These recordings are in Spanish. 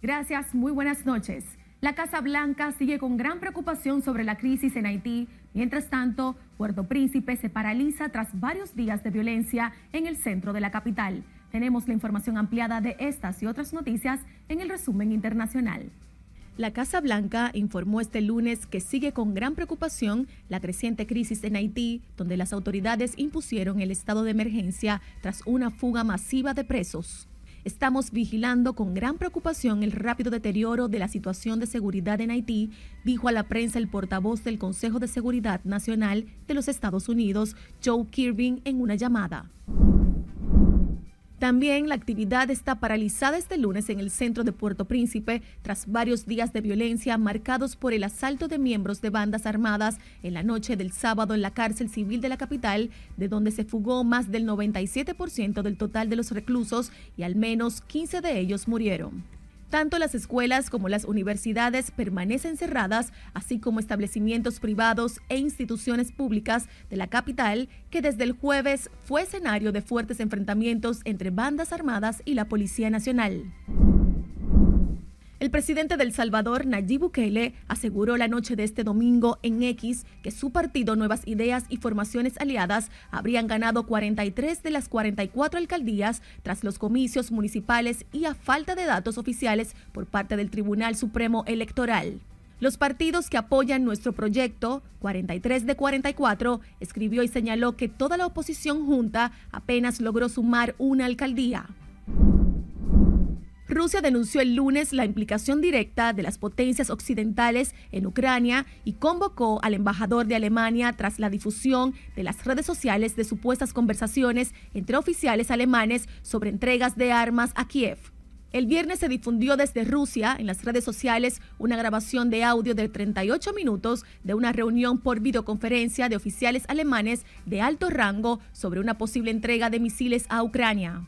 Gracias, muy buenas noches. La Casa Blanca sigue con gran preocupación sobre la crisis en Haití. Mientras tanto, Puerto Príncipe se paraliza tras varios días de violencia en el centro de la capital. Tenemos la información ampliada de estas y otras noticias en el resumen internacional. La Casa Blanca informó este lunes que sigue con gran preocupación la creciente crisis en Haití, donde las autoridades impusieron el estado de emergencia tras una fuga masiva de presos. Estamos vigilando con gran preocupación el rápido deterioro de la situación de seguridad en Haití, dijo a la prensa el portavoz del Consejo de Seguridad Nacional de los Estados Unidos, Joe Kirby, en una llamada. También la actividad está paralizada este lunes en el centro de Puerto Príncipe tras varios días de violencia marcados por el asalto de miembros de bandas armadas en la noche del sábado en la cárcel civil de la capital, de donde se fugó más del 97% del total de los reclusos y al menos 15 de ellos murieron. Tanto las escuelas como las universidades permanecen cerradas, así como establecimientos privados e instituciones públicas de la capital, que desde el jueves fue escenario de fuertes enfrentamientos entre bandas armadas y la Policía Nacional. El presidente del Salvador, Nayib Bukele, aseguró la noche de este domingo en X que su partido Nuevas Ideas y Formaciones Aliadas habrían ganado 43 de las 44 alcaldías tras los comicios municipales y a falta de datos oficiales por parte del Tribunal Supremo Electoral. Los partidos que apoyan nuestro proyecto, 43 de 44, escribió y señaló que toda la oposición junta apenas logró sumar una alcaldía. Rusia denunció el lunes la implicación directa de las potencias occidentales en Ucrania y convocó al embajador de Alemania tras la difusión de las redes sociales de supuestas conversaciones entre oficiales alemanes sobre entregas de armas a Kiev. El viernes se difundió desde Rusia en las redes sociales una grabación de audio de 38 minutos de una reunión por videoconferencia de oficiales alemanes de alto rango sobre una posible entrega de misiles a Ucrania.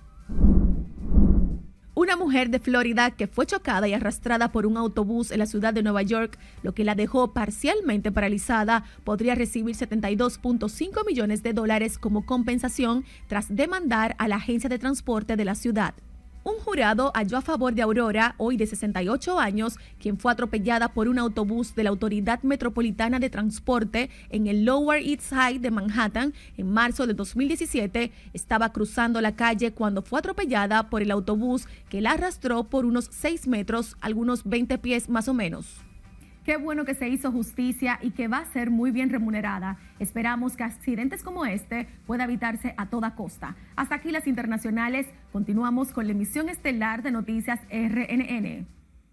Una mujer de Florida que fue chocada y arrastrada por un autobús en la ciudad de Nueva York, lo que la dejó parcialmente paralizada, podría recibir 72.5 millones de dólares como compensación tras demandar a la agencia de transporte de la ciudad. Un jurado halló a favor de Aurora, hoy de 68 años, quien fue atropellada por un autobús de la Autoridad Metropolitana de Transporte en el Lower East Side de Manhattan en marzo de 2017. Estaba cruzando la calle cuando fue atropellada por el autobús que la arrastró por unos 6 metros, algunos 20 pies más o menos. Qué bueno que se hizo justicia y que va a ser muy bien remunerada. Esperamos que accidentes como este pueda evitarse a toda costa. Hasta aquí las internacionales. Continuamos con la emisión estelar de Noticias RNN.